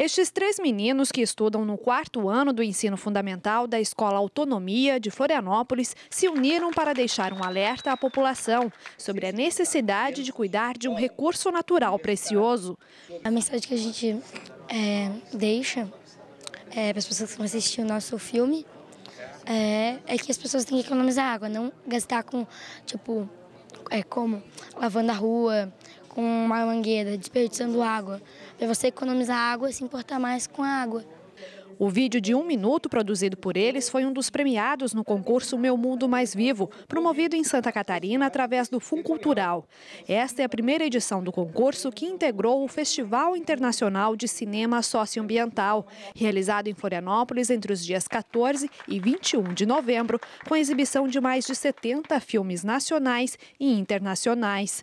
Estes três meninos que estudam no quarto ano do ensino fundamental da Escola Autonomia de Florianópolis se uniram para deixar um alerta à população sobre a necessidade de cuidar de um recurso natural precioso. A mensagem que a gente é, deixa é, para as pessoas que vão assistir o nosso filme é, é, que as pessoas têm que economizar água, não gastar com, tipo, é como lavando a rua, com uma mangueira, desperdiçando água para é você economizar água e se importar mais com a água. O vídeo de um minuto produzido por eles foi um dos premiados no concurso Meu Mundo Mais Vivo, promovido em Santa Catarina através do Fundo Cultural. Esta é a primeira edição do concurso que integrou o Festival Internacional de Cinema Socioambiental, realizado em Florianópolis entre os dias 14 e 21 de novembro, com a exibição de mais de 70 filmes nacionais e internacionais.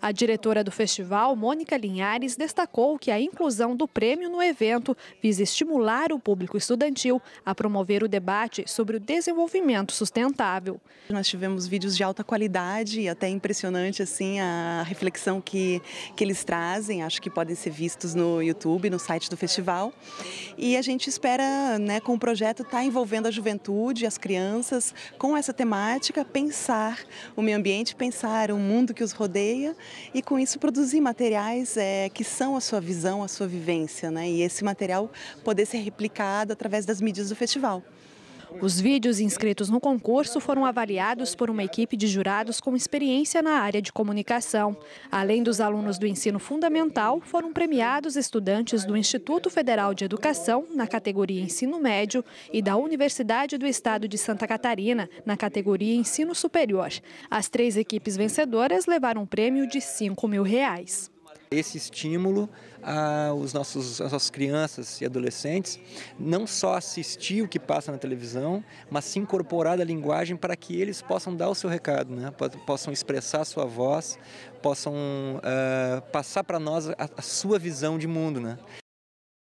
A diretora do festival, Mônica Linhares, destacou que a inclusão do prêmio no evento visa estimular o público público estudantil a promover o debate sobre o desenvolvimento sustentável. Nós tivemos vídeos de alta qualidade e até impressionante assim a reflexão que, que eles trazem, acho que podem ser vistos no YouTube, no site do festival. E a gente espera, né, com o projeto estar tá envolvendo a juventude, as crianças com essa temática, pensar o meio ambiente, pensar o mundo que os rodeia e com isso produzir materiais é, que são a sua visão, a sua vivência, né? E esse material poder ser replicado através das mídias do festival. Os vídeos inscritos no concurso foram avaliados por uma equipe de jurados com experiência na área de comunicação. Além dos alunos do ensino fundamental, foram premiados estudantes do Instituto Federal de Educação, na categoria Ensino Médio, e da Universidade do Estado de Santa Catarina, na categoria Ensino Superior. As três equipes vencedoras levaram um prêmio de 5 mil reais esse estímulo aos nossos, às nossas crianças e adolescentes, não só assistir o que passa na televisão, mas se incorporar da linguagem para que eles possam dar o seu recado, né? possam expressar a sua voz, possam uh, passar para nós a, a sua visão de mundo. Né?